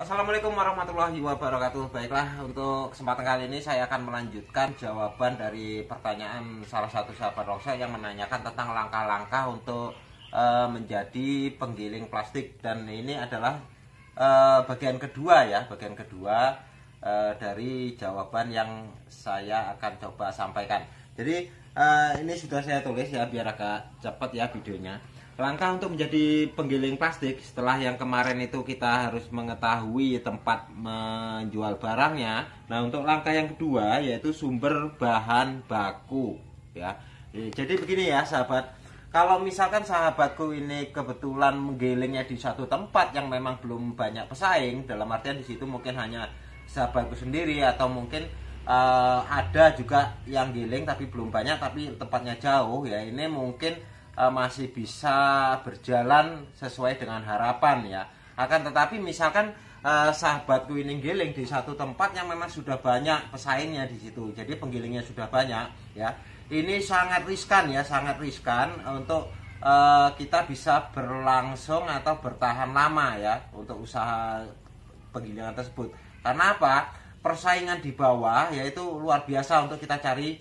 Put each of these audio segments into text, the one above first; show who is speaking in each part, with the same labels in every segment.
Speaker 1: Assalamualaikum warahmatullahi wabarakatuh Baiklah untuk kesempatan kali ini saya akan melanjutkan jawaban dari pertanyaan salah satu sahabat Rosa yang menanyakan tentang langkah-langkah untuk uh, menjadi penggiling plastik dan ini adalah uh, bagian kedua ya bagian kedua uh, dari jawaban yang saya akan coba sampaikan jadi ini sudah saya tulis ya biar agak cepat ya videonya Langkah untuk menjadi penggiling plastik setelah yang kemarin itu kita harus mengetahui tempat menjual barangnya. Nah, untuk langkah yang kedua yaitu sumber bahan baku ya. Eh, jadi begini ya, sahabat. Kalau misalkan sahabatku ini kebetulan menggilingnya di satu tempat yang memang belum banyak pesaing, dalam artian di situ mungkin hanya sahabatku sendiri atau mungkin uh, ada juga yang giling tapi belum banyak tapi tempatnya jauh ya. Ini mungkin Eh, masih bisa berjalan sesuai dengan harapan ya akan tetapi misalkan eh, sahabatku ini giling di satu tempat yang memang sudah banyak pesaingnya di situ jadi penggilingnya sudah banyak ya ini sangat riskan ya sangat riskan untuk eh, kita bisa berlangsung atau bertahan lama ya untuk usaha penggilingan tersebut karena apa persaingan di bawah yaitu luar biasa untuk kita cari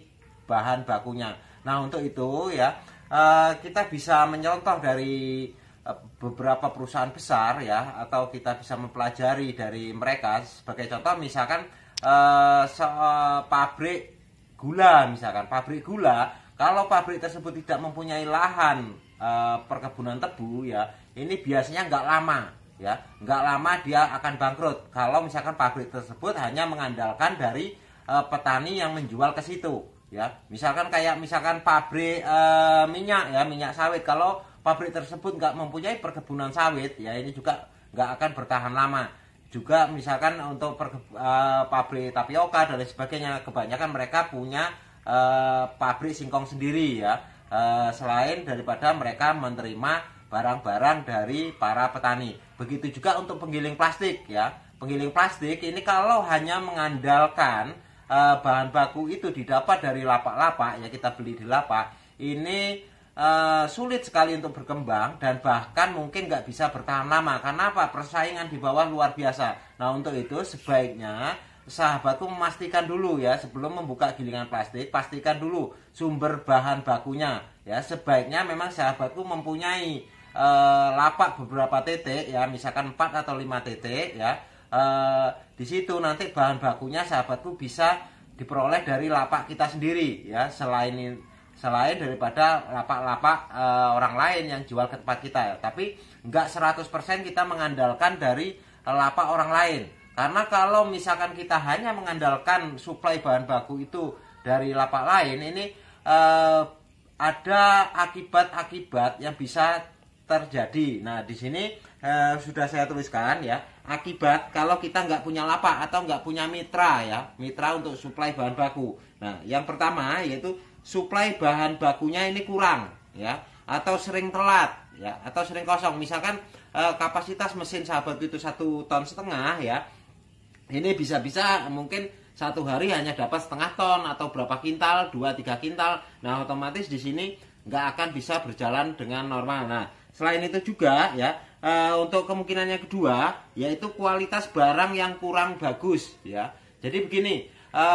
Speaker 1: bahan bakunya nah untuk itu ya uh, kita bisa mencontoh dari eh, beberapa perusahaan besar ya atau kita bisa mempelajari dari mereka sebagai contoh misalkan uh, eh, so, uh, pabrik gula misalkan pabrik gula kalau pabrik tersebut tidak mempunyai lahan uh, perkebunan tebu ya ini biasanya nggak lama ya nggak lama dia akan bangkrut kalau misalkan pabrik tersebut hanya mengandalkan dari uh, petani yang menjual ke situ ya misalkan kayak misalkan pabrik e, minyak ya minyak sawit kalau pabrik tersebut nggak mempunyai perkebunan sawit ya ini juga nggak akan bertahan lama juga misalkan untuk per, e, eh, pabrik tapioka dan lain sebagainya kebanyakan mereka punya e, pabrik singkong sendiri ya e, selain daripada mereka menerima barang-barang dari para petani begitu juga untuk penggiling plastik ya penggiling plastik ini kalau hanya mengandalkan e, bahan baku itu didapat dari lapak-lapak ya kita beli di lapak ini e, sulit sekali untuk berkembang dan bahkan mungkin nggak bisa bertahan lama karena apa persaingan di bawah luar biasa nah untuk itu sebaiknya sahabatku memastikan dulu ya sebelum membuka gilingan plastik pastikan dulu sumber bahan bakunya ya sebaiknya memang sahabatku mempunyai e, lapak beberapa titik ya misalkan 4 atau 5 titik ya Eh, di situ nanti bahan bakunya sahabatku bisa diperoleh dari lapak kita sendiri ya selain selain daripada lapak-lapak e, orang lain yang jual ke tempat kita ya. tapi nggak 100% kita mengandalkan dari lapak orang lain karena kalau misalkan kita hanya mengandalkan suplai bahan baku itu dari lapak lain ini e, ada akibat-akibat yang bisa terjadi. Nah, di sini eh, sudah saya tuliskan ya akibat kalau kita nggak punya lapak atau nggak punya mitra ya mitra untuk suplai bahan baku nah yang pertama yaitu suplai bahan bakunya ini kurang ya atau sering telat ya atau sering kosong misalkan eh, kapasitas mesin sahabat itu satu ton setengah ya ini bisa-bisa mungkin satu hari hanya dapat setengah ton atau berapa kintal dua tiga kintal nah otomatis di sini nggak akan bisa berjalan dengan normal nah selain itu juga ya e, untuk kemungkinannya kedua yaitu kualitas barang yang kurang bagus ya jadi begini e,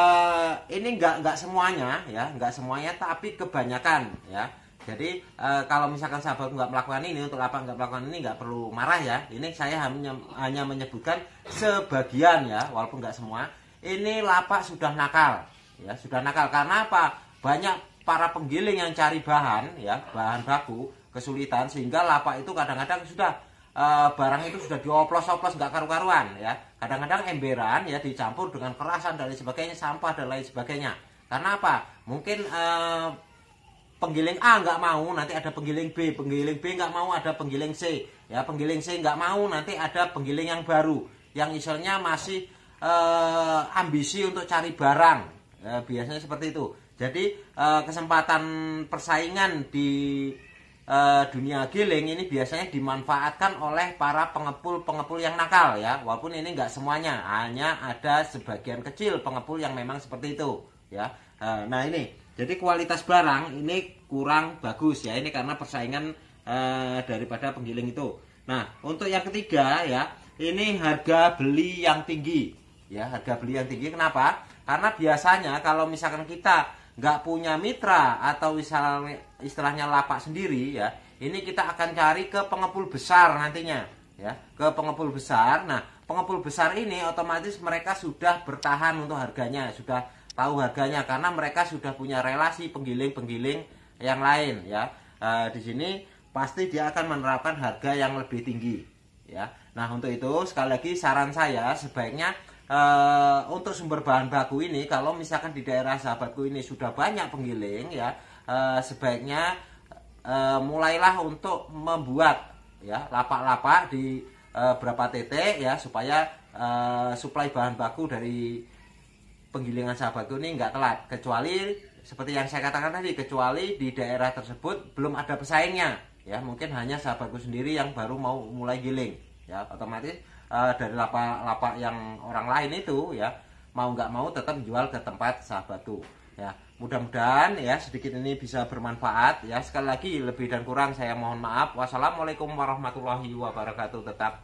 Speaker 1: ini enggak nggak semuanya ya enggak semuanya tapi kebanyakan ya jadi e, kalau misalkan sahabat enggak melakukan ini untuk apa enggak melakukan ini enggak perlu marah ya ini saya hanya hanya menyebutkan sebagian ya walaupun enggak semua ini lapak sudah nakal ya sudah nakal karena apa banyak para penggiling yang cari bahan ya bahan baku kesulitan sehingga lapak itu kadang-kadang sudah uh, eh, barang itu sudah dioplos-oplos nggak karu-karuan ya. Kadang-kadang emberan ya dicampur dengan kerasan dan lain sebagainya, sampah dan lain sebagainya. Karena apa? Mungkin uh, penggiling A nggak mau, nanti ada penggiling B, penggiling B nggak mau, ada penggiling C, ya penggiling C nggak mau, nanti ada penggiling yang baru, yang misalnya masih eh, ambisi untuk cari barang, biasanya seperti itu. Jadi kesempatan persaingan di Eh, dunia giling ini biasanya dimanfaatkan oleh para pengepul-pengepul yang nakal ya. Walaupun ini nggak semuanya, hanya ada sebagian kecil pengepul yang memang seperti itu ya. e, nah ini, jadi kualitas barang ini kurang bagus ya. Ini karena persaingan e, daripada penggiling itu. Nah untuk yang ketiga ya, ini harga beli yang tinggi ya. Harga beli yang tinggi kenapa? Karena biasanya kalau misalkan kita nggak punya mitra atau misalnya istilahnya lapak sendiri ya ini kita akan cari ke pengepul besar nantinya ya ke pengepul besar nah pengepul besar ini otomatis mereka sudah bertahan untuk harganya sudah tahu harganya karena mereka sudah punya relasi penggiling-penggiling yang lain ya e, di sini pasti dia akan menerapkan harga yang lebih tinggi ya nah untuk itu sekali lagi saran saya sebaiknya uh, untuk sumber bahan baku ini kalau misalkan di daerah sahabatku ini sudah banyak penggiling ya uh, sebaiknya uh, mulailah untuk membuat ya lapak-lapak di uh, berapa titik ya supaya uh, suplai bahan baku dari penggilingan sahabatku ini nggak telat kecuali seperti yang saya katakan tadi kecuali di daerah tersebut belum ada pesaingnya ya mungkin hanya sahabatku sendiri yang baru mau mulai giling ya otomatis Eh, dari lapak-lapak yang orang lain itu ya mau nggak mau tetap jual ke tempat Sahabatku. ya mudah-mudahan ya sedikit ini bisa bermanfaat ya sekali lagi lebih dan kurang saya mohon maaf wassalamualaikum warahmatullahi wabarakatuh tetap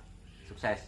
Speaker 1: sukses